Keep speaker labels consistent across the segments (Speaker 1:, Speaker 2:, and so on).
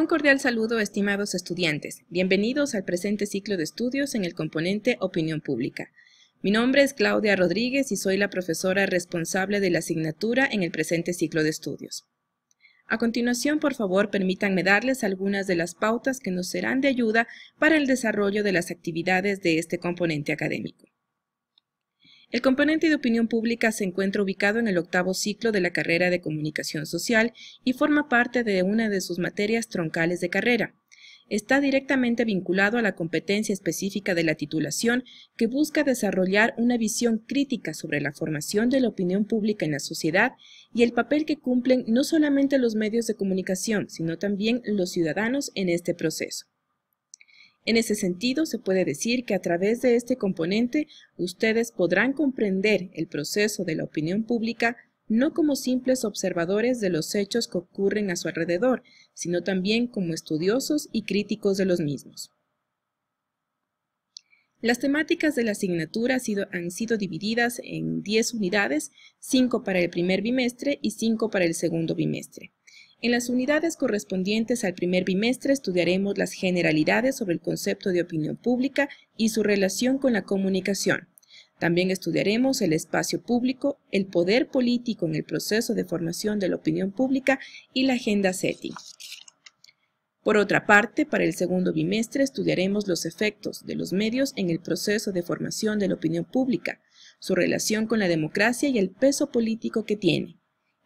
Speaker 1: Un cordial saludo, estimados estudiantes. Bienvenidos al presente ciclo de estudios en el componente Opinión Pública. Mi nombre es Claudia Rodríguez y soy la profesora responsable de la asignatura en el presente ciclo de estudios. A continuación, por favor, permítanme darles algunas de las pautas que nos serán de ayuda para el desarrollo de las actividades de este componente académico. El componente de opinión pública se encuentra ubicado en el octavo ciclo de la carrera de comunicación social y forma parte de una de sus materias troncales de carrera. Está directamente vinculado a la competencia específica de la titulación que busca desarrollar una visión crítica sobre la formación de la opinión pública en la sociedad y el papel que cumplen no solamente los medios de comunicación, sino también los ciudadanos en este proceso. En ese sentido, se puede decir que a través de este componente ustedes podrán comprender el proceso de la opinión pública no como simples observadores de los hechos que ocurren a su alrededor, sino también como estudiosos y críticos de los mismos. Las temáticas de la asignatura han sido, divididas en 10 unidades, 5 para el primer bimestre y 5 para el segundo bimestre. En las unidades correspondientes al primer bimestre estudiaremos las generalidades sobre el concepto de opinión pública y su relación con la comunicación. También estudiaremos el espacio público, el poder político en el proceso de formación de la opinión pública y la agenda SETI. Por otra parte, para el segundo bimestre estudiaremos los efectos de los medios en el proceso de formación de la opinión pública, su relación con la democracia y el peso político que tiene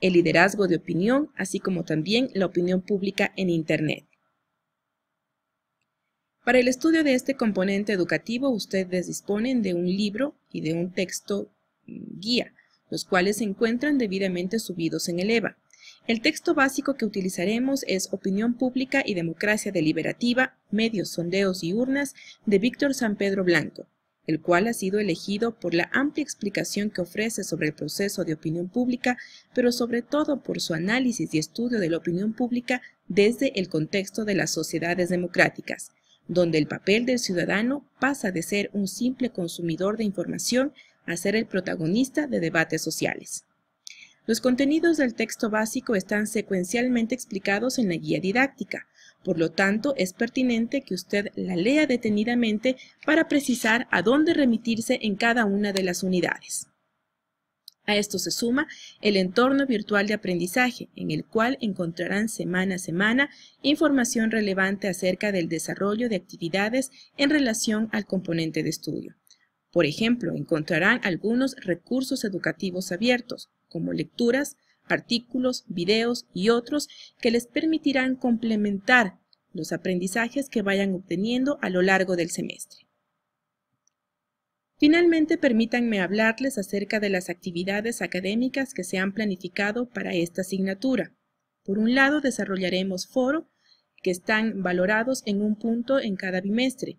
Speaker 1: el liderazgo de opinión, así como también la opinión pública en Internet. Para el estudio de este componente educativo, ustedes disponen de un libro y de un texto mm, guía, los cuales se encuentran debidamente subidos en el EVA. El texto básico que utilizaremos es Opinión Pública y Democracia Deliberativa, Medios, Sondeos y Urnas, de Víctor San Pedro Blanco, el cual ha sido elegido por la amplia explicación que ofrece sobre el proceso de opinión pública, pero sobre todo por su análisis y estudio de la opinión pública desde el contexto de las sociedades democráticas, donde el papel del ciudadano pasa de ser un simple consumidor de información a ser el protagonista de debates sociales. Los contenidos del texto básico están secuencialmente explicados en la guía didáctica, por lo tanto, es pertinente que usted la lea detenidamente para precisar a dónde remitirse en cada una de las unidades. A esto se suma el entorno virtual de aprendizaje, en el cual encontrarán semana a semana información relevante acerca del desarrollo de actividades en relación al componente de estudio. Por ejemplo, encontrarán algunos recursos educativos abiertos, como lecturas, artículos, videos y otros que les permitirán complementar los aprendizajes que vayan obteniendo a lo largo del semestre. Finalmente, permítanme hablarles acerca de las actividades académicas que se han planificado para esta asignatura. Por un lado, desarrollaremos foros que están valorados en un punto en cada bimestre.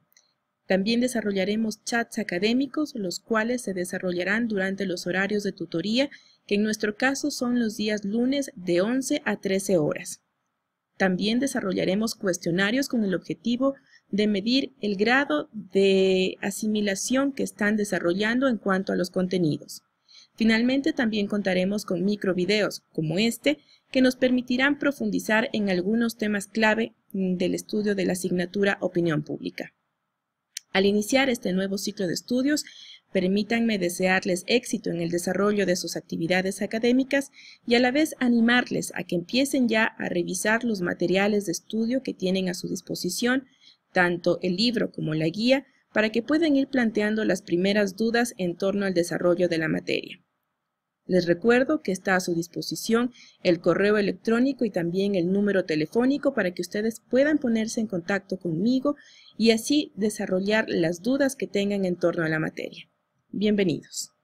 Speaker 1: También desarrollaremos chats académicos, los cuales se desarrollarán durante los horarios de tutoría que en nuestro caso son los días lunes de 11 a 13 horas. También desarrollaremos cuestionarios con el objetivo de medir el grado de asimilación que están desarrollando en cuanto a los contenidos. Finalmente, también contaremos con microvideos como este que nos permitirán profundizar en algunos temas clave del estudio de la asignatura Opinión Pública. Al iniciar este nuevo ciclo de estudios, permítanme desearles éxito en el desarrollo de sus actividades académicas y a la vez animarles a que empiecen ya a revisar los materiales de estudio que tienen a su disposición, tanto el libro como la guía, para que puedan ir planteando las primeras dudas en torno al desarrollo de la materia. Les recuerdo que está a su disposición el correo electrónico y también el número telefónico para que ustedes puedan ponerse en contacto conmigo y así desarrollar las dudas que tengan en torno a la materia. Bienvenidos.